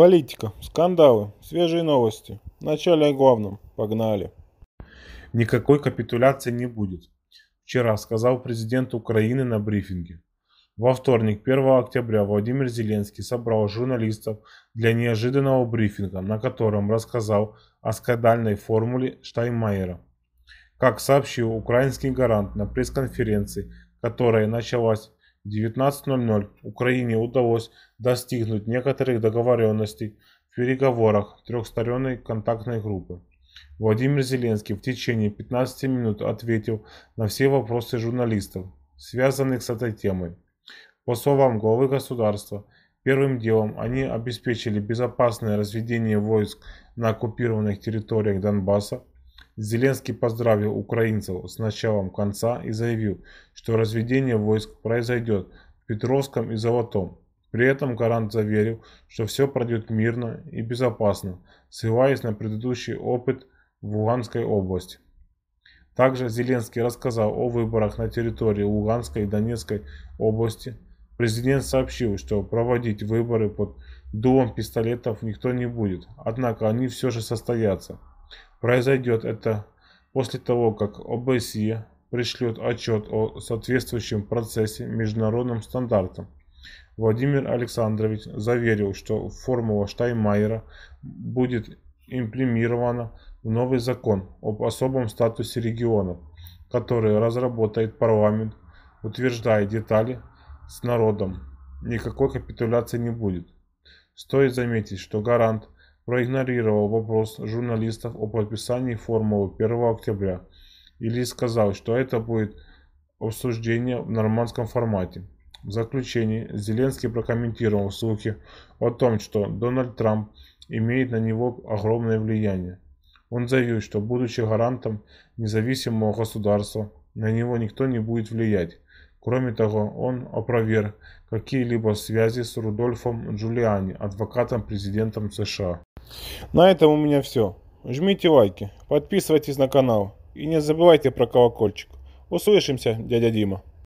Политика, скандалы, свежие новости. Начали о главном. Погнали. Никакой капитуляции не будет. Вчера сказал президент Украины на брифинге. Во вторник, 1 октября, Владимир Зеленский собрал журналистов для неожиданного брифинга, на котором рассказал о скандальной формуле Штайнмайера. Как сообщил украинский гарант на пресс-конференции, которая началась 19.00 Украине удалось достигнуть некоторых договоренностей в переговорах трехсторонной контактной группы. Владимир Зеленский в течение 15 минут ответил на все вопросы журналистов, связанных с этой темой. По словам главы государства, первым делом они обеспечили безопасное разведение войск на оккупированных территориях Донбасса, Зеленский поздравил украинцев с началом конца и заявил, что разведение войск произойдет в Петровском и Золотом. При этом Гарант заверил, что все пройдет мирно и безопасно, ссылаясь на предыдущий опыт в Луганской области. Также Зеленский рассказал о выборах на территории Луганской и Донецкой области. Президент сообщил, что проводить выборы под дулом пистолетов никто не будет, однако они все же состоятся. Произойдет это после того, как ОБСЕ пришлет отчет о соответствующем процессе международным стандартам. Владимир Александрович заверил, что формула Штайнмайера будет имплемирована в новый закон об особом статусе регионов, который разработает парламент, утверждая детали с народом. Никакой капитуляции не будет. Стоит заметить, что гарант – проигнорировал вопрос журналистов о подписании формулы 1 октября или сказал, что это будет обсуждение в нормандском формате. В заключении Зеленский прокомментировал слухи о том, что Дональд Трамп имеет на него огромное влияние. Он заявил, что будучи гарантом независимого государства, на него никто не будет влиять. Кроме того, он опроверг какие-либо связи с Рудольфом Джулиани, адвокатом президентом США. На этом у меня все. Жмите лайки, подписывайтесь на канал и не забывайте про колокольчик. Услышимся, дядя Дима.